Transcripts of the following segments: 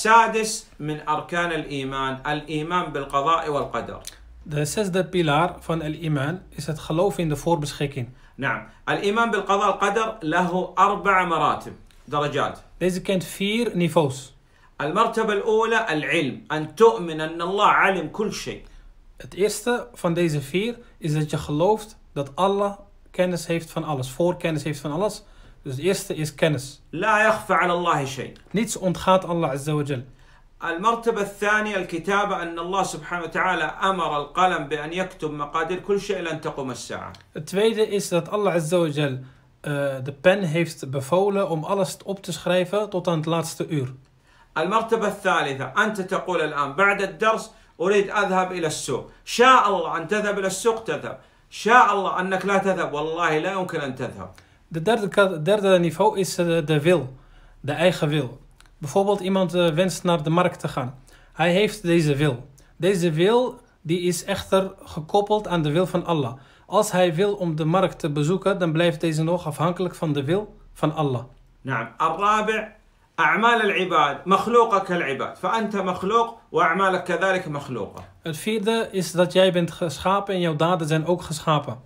سادس من أركان الإيمان الإيمان بالقضاء والقدر. De zesde pilaar van el iman is het geloof in de voorbeschikking. نعم الإيمان بالقضاء والقدر له أربع مراتب درجات. Deze kent vier niveaus. المرتبة الأولى العلم أن تؤمن أن الله علم كل شيء. Het eerste van deze vier is dat je gelooft dat Allah kennis heeft van alles, voorkennis heeft van alles. Dus het eerste is kennis. لا يخفى على الله شيء. Niets ontgaat Allah Azza wa Jal. المرتبة الثانية الكتابة أن الله سبحانه وتعالى أمر القلم بأن يكتب مقادير كل شيء لن تقوم الساعة. Het tweede is dat Allah Azza wa Jal eh, de pen heeft bevolen om alles op te schrijven tot aan het laatste uur. المرتبة الثالثة أنت تقول الآن بعد الدرس أريد أذهب إلى السوق شاء الله أن تذهب إلى السوق تذهب شاء الله أنك لا تذهب والله لا يمكن أن تذهب De derde, derde niveau is eh, de wil, de eigen wil. Bijvoorbeeld iemand eh, wenst naar de markt te gaan. Hij heeft deze wil. Deze wil die is echter gekoppeld aan de wil van Allah. Als hij wil om de markt te bezoeken, dan blijft deze nog afhankelijk van de wil van Allah. al Het vierde is dat jij bent geschapen en jouw daden zijn ook geschapen.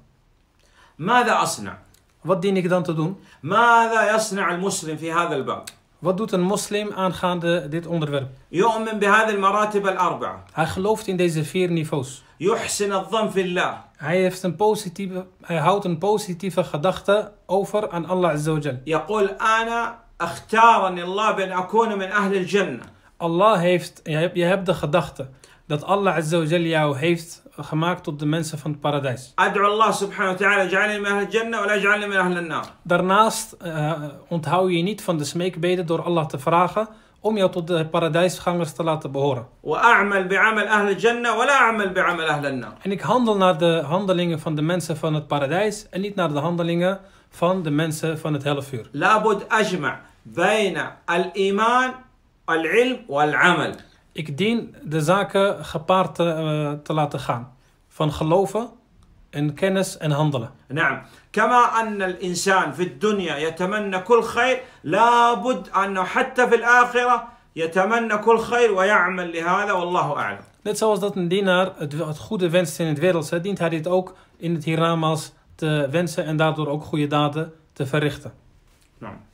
asna Wat dien ik dan te doen? ماذا يصنع المسلم في هذا الباب؟ Wat doet een moslim aangaande dit onderwerp? يؤمن بهذه المراتب الأربعة. Hij gelooft in deze vier niveaus. يحسن الظن في الله. Hij, heeft een positieve, hij houdt een positieve gedachte over aan Allah Azza wa Jal. يقول أنا اختارني الله بأن أكون من أهل الجنة. Allah heeft, je hebt, de gedachte dat Allah wa jou heeft gemaakt tot de mensen van het paradijs. Allah subhanahu wa ta'ala nar Daarnaast eh, onthoud je niet van de smeekbeden door Allah te vragen om jou tot de paradijsgangers te laten behoren. En ik handel naar de handelingen van de mensen van het paradijs en niet naar de handelingen van de mensen van het La Labud ajma' bijna al-iman al-ilm wal-amal. Ik dien de zaken gepaard te, eh, te laten gaan. Van geloven en kennis en handelen. Naam. كما أن الإنسان في الدنيا يتمنى كل خير لابد أنه حتى في الآخرة يتمنى كل خير ويعمل لهذا والله أعلم. Net zoals dat een dienaar het, het goede wenst in het wereldse, dient hij dit ook in het hiernamaals te wensen en daardoor ook goede daden te verrichten. نعم.